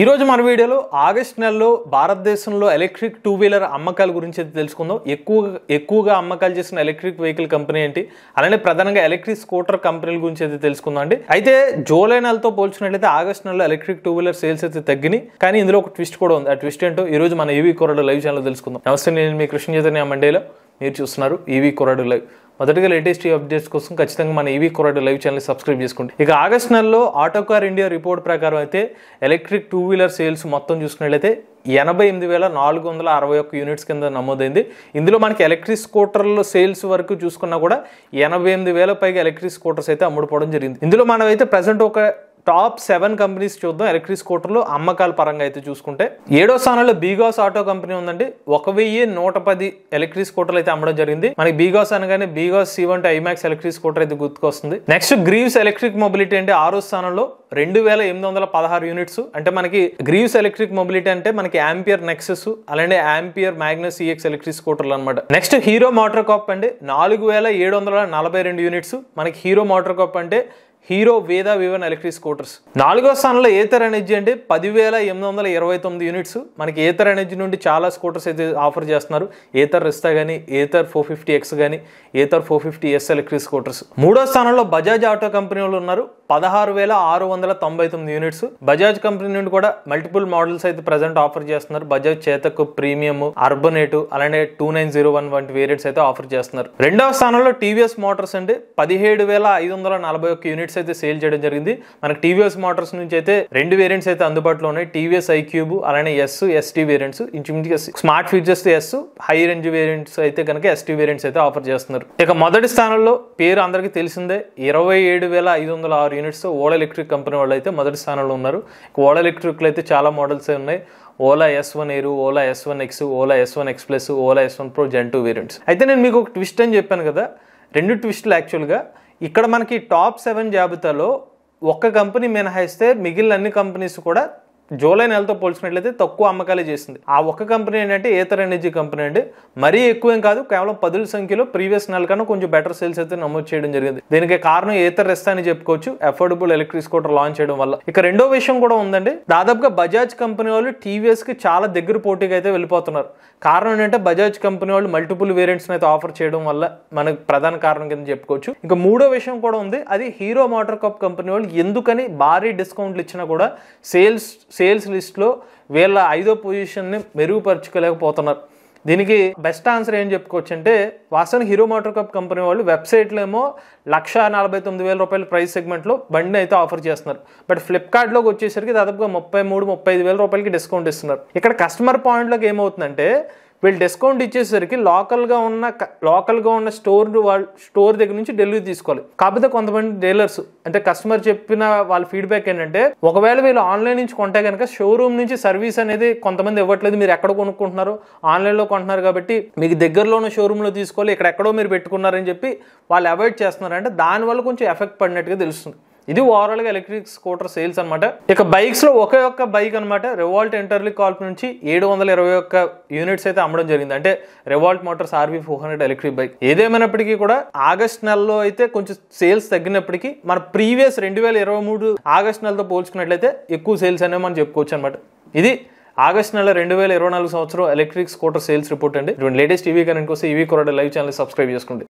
ఈరోజు మన వీడియోలో ఆగస్ట్ నెలలో భారతదేశంలో ఎలక్ట్రిక్ టూ వీలర్ అమ్మకాల గురించి తెలుసుకుందాం ఎక్కువ ఎక్కువగా అమ్మకాలు చేసిన ఎలక్ట్రిక్ వెహికల్ కంపెనీ ఏంటి అలానే ప్రధానంగా ఎలక్ట్రిక్ స్కూటర్ కంపెనీల గురించి అయితే తెలుసుకుందాం అండి అయితే జూలై నెలతో పోల్చినట్లయితే ఆగస్ట్ నెలలో ఎలక్ట్రిక్ టూ వీలర్ సేల్స్ అయితే తగ్గినాయి కానీ ఇందులో ఒక ట్విస్ట్ కూడా ఉంది ఆ ట్విస్ట్ ఏంటో ఈ రోజు మన ఈవీ కొరడు లైవ్ ఛానల్ తెలుసుకుందాం నమస్తే నేను మీ కృష్ణ చైతన్య మండేలో మీరు చూస్తున్నారు ఈవీ కొరడు లైవ్ మొదటిగా లేటెస్ట్ అప్డేట్స్ కోసం ఖచ్చితంగా మన ఈవీ e కొరడు లైవ్ ఛానల్ సబ్స్క్రైబ్ చేసుకోండి ఇక ఆగస్ట్ నెలలో ఆటో కార్ ఇండియా రిపోర్ట్ ప్రకారం అయితే ఎలక్ట్రిక్ టూ వీలర్ సేల్స్ మొత్తం చూసుకున్నట్లయితే ఎనభై ఎనిమిది వేల నాలుగు వందల అరవై ఒక్క యూనిట్స్ కింద నమోదైంది ఇందులో మనకి ఎలక్ట్రిక్ స్కూటర్లో సేల్స్ వరకు చూసుకున్నా కూడా ఎనభై ఎనిమిది వేల పైగా ఎలక్ట్రిక్ స్కూటర్స్ అయితే అమ్ముడుపోవడం జరిగింది ఇందులో మనమైతే ప్రజెంట్ ఒక టాప్ సెవెన్ కంపెనీస్ చూద్దాం ఎలక్ట్రిక్ స్కూటర్లు అమ్మకాల పరంగా అయితే చూసుకుంటే ఏడో స్థానంలో బీగాస్ ఆటో కంపెనీ ఉందండి ఒక వెయ్యి నూట పది ఎలక్ట్రిక్ స్కూటర్లు అయితే అమ్మడం జరిగింది మనకి బీగాస్ అనగానే బీగాస్ సి వన్ ఐమాక్స్ ఎలక్ట్రిక్ స్కూటర్ అయితే గుర్తుకొస్తుంది నెక్స్ట్ గ్రీవ్స్ ఎలక్ట్రిక్ మొబిలిటీ అంటే ఆరో స్థానంలో రెండు వేల ఎనిమిది వందల పదహారు యూనిట్స్ అంటే మనకి గ్రీవ్స్ ఎలక్ట్రిక్ మొబిలిటీ అంటే మనకి ఆంపియర్ నెక్సెస్ అలానే ఆంపియర్ మ్యాగ్నస్ ఈఎక్స్ ఎలక్ట్రిక్ స్కూటర్లు అనమాట నెక్స్ట్ హీరో మోటార్ కాప్ అంటే నాలుగు వేల ఏడు వందల నలభై రెండు యూనిట్స్ మనకి హీరో మోటార్ కాప్ అంటే Hero Vida V one electric scooters నాలుగో స్థానంలో ఏథర్ ఎనర్జీ అంటే పదివేల ఎనిమిది వందల ఇరవై తొమ్మిది యూనిట్స్ మనకి ఏథర్ ఎనర్జీ నుండి చాలా స్కూటర్స్ అయితే ఆఫర్ చేస్తున్నారు ఏథర్ రిస్తా కానీ ఏథర్ ఫోర్ ఫిఫ్టీ ఎక్స్ కానీ Ather four fifty S electric scooters మూడో స్థానంలో బజాజ్ ఆటో కంపెనీ వాళ్ళు ఉన్నారు పదహారు వేల ఆరు వందల తొంభై తొమ్మిది యూనిట్స్ బజాజ్ కంపెనీ నుండి కూడా మల్టిపుల్ మోడల్స్ అయితే ప్రజెంట్ ఆఫర్ చేస్తున్నారు బజాజ్ చేతకు ప్రీమియం అర్బనేటు అలానే టూ నైన్ జీరో వన్ వంటి వేరియంట్స్ అయితే ఆఫర్ చేస్తున్నారు రెండవ స్థానంలో టీవీఎస్ మోటార్స్ అండి పదిహేడు వేల ఐదు వందల నలభై ఒక్క యూనిట్స్ అయితే సేల్ చేయడం జరిగింది మనకి టీవీఎస్ మోటార్స్ నుంచి అయితే రెండు వేరియంట్స్ అయితే అందుబాటులో ఉన్నాయి టీవీఎస్ ఐక్యూబ్ అలానే ఎస్ ఎస్టీ వేరియంట్స్ ఇంచుమించుగా smart features S high range variants అయితే కనుక ఎస్టీ వేరియంట్స్ అయితే ఆఫర్ చేస్తున్నారు ఇక మొదటి స్థానంలో పేరు అందరికీ తెలిసిందే ఇరవై ఏడు వేల ఐదు వందల ఆరు యూనిట్స్తో ఓలా ఎలక్ట్రిక్ కంపెనీ వాళ్ళు అయితే మొదటి స్థానంలో ఉన్నారు ఓలా ఎలక్ట్రిక్లో అయితే చాలా మోడల్స్ ఉన్నాయి Ola S one Air Ola S one X Ola S one X plus Ola S one Pro Gen two variants అయితే నేను మీకు ఒక ట్విస్ట్ అని చెప్పాను కదా రెండు ట్విస్టులు యాక్చువల్గా ఇక్కడ మనకి టాప్ సెవెన్ జాబితాలో ఒక్క కంపెనీ మినహాయిస్తే మిగిలిన అన్ని కంపెనీస్ కూడా జూలై నెలతో పోల్చుకున్నట్లయితే తక్కువ అమ్మకాలే చేసింది ఆ ఒక్క కంపెనీ ఏంటంటే ఏతర్ ఎనర్జీ కంపెనీ అండి మరీ ఎక్కువేం కాదు కేవలం పదుల సంఖ్యలో ప్రీవియస్ నెల కన్నా కొంచెం బెటర్ సేల్స్ అయితే నమోదు చేయడం జరిగింది దీనికి కారణం ఏతర్ రెస్ట్ అని చెప్పుకోవచ్చు అఫోర్డబుల్ ఎలక్ట్రిక్ స్కూటర్ లాంచ్ చేయడం వల్ల ఇక రెండో విషయం కూడా ఉందండి దాదాపుగా బజాజ్ కంపెనీ వాళ్ళు టీవీఎస్ కి చాలా దగ్గర పోటీగా అయితే వెళ్ళిపోతున్నారు కారణం ఏంటంటే బజాజ్ కంపెనీ వాళ్ళు మల్టిపుల్ వేరియంట్స్ని అయితే ఆఫర్ చేయడం వల్ల మనకు ప్రధాన కారణం కింద చెప్పుకోవచ్చు ఇంకా మూడో విషయం కూడా ఉంది అది హీరో మోటార్ కప్ కంపెనీ వాళ్ళు ఎందుకని భారీ డిస్కౌంట్లు ఇచ్చినా కూడా సేల్స్ సేల్స్ లిస్ట్లో వీళ్ళ ఐదో పొజిషన్ని మెరుగుపరచుకోలేకపోతున్నారు దీనికి బెస్ట్ ఆన్సర్ ఏం చెప్పుకోవచ్చు అంటే వాస్తవానికి హీరో మోటార్ కప్ కంపెనీ వాళ్ళు వెబ్సైట్లో ఏమో లక్ష నలభై తొమ్మిది వేల రూపాయల ప్రైస్ సెగ్మెంట్లో బండిని అయితే ఆఫర్ చేస్తున్నారు బట్ ఫ్లిప్కార్ట్లోకి వచ్చేసరికి దాదాపుగా ముప్పై మూడు ముప్పై ఐదు వేల రూపాయలకి డిస్కౌంట్ ఇస్తున్నారు ఇక్కడ కస్టమర్ పాయింట్లోకి ఏమవుతుందంటే వీళ్ళు డిస్కౌంట్ ఇచ్చేసరికి లోకల్గా ఉన్న లోకల్గా ఉన్న స్టోర్ వాళ్ళు స్టోర్ దగ్గర నుంచి డెలివరీ తీసుకోవాలి కాకపోతే కొంతమంది డీలర్స్ అంటే కస్టమర్ చెప్పిన వాళ్ళ ఫీడ్బ్యాక్ ఏంటంటే ఒకవేళ వీళ్ళు ఆన్లైన్ నుంచి కొంటే కనుక షోరూమ్ నుంచి సర్వీస్ అనేది కొంతమంది ఇవ్వట్లేదు మీరు ఎక్కడ కొనుక్కుంటున్నారు ఆన్లైన్లో కొంటున్నారు కాబట్టి మీకు దగ్గరలో ఉన్న షోరూంలో తీసుకోవాలి ఇక్కడ ఎక్కడో మీరు పెట్టుకున్నారని చెప్పి వాళ్ళు అవాయిడ్ చేస్తున్నారంటే దానివల్ల కొంచెం ఎఫెక్ట్ పడినట్టుగా తెలుస్తుంది ఇది గా ఎలక్ట్రిక్ స్కూటర్ సేల్స్ అనమాట ఇక బైక్స్ లో ఒకే ఒక్క బైక్ అనమాట రివాల్ట్ ఎంటర్లీ కాల్ప్ నుంచి ఏడు వందల ఇరవై ఒక్క యూనిట్స్ అయితే అమ్మడం జరిగింది అంటే Revolt Motors RV four hundred electric bike ఏదేమైనప్పటికీ కూడా ఆగస్ట్ నెలలో అయితే కొంచెం సేల్స్ తగ్గినప్పటికీ మన ప్రీవియస్ రెండు వేల ఇరవై మూడు ఆగస్ట్ నెలతో పోల్చుకున్నట్లయితే ఎక్కువ సేల్స్ అనేవి మనం చెప్పుకోవచ్చు అనమాట ఇది ఆగస్ట్ నెల రెండు వేల ఇరవై నాలుగు సంవత్సరం ఎలక్ట్రిక్ స్కూటర్ సేల్స్ రిపోర్ట్ అండి లేటెస్ట్ ఈవీ e కరెంట్ కోసం ఈవీ e కొరడ లైవ్ ఛానల్ సబ్స్క్రైబ్ చేసుకోండి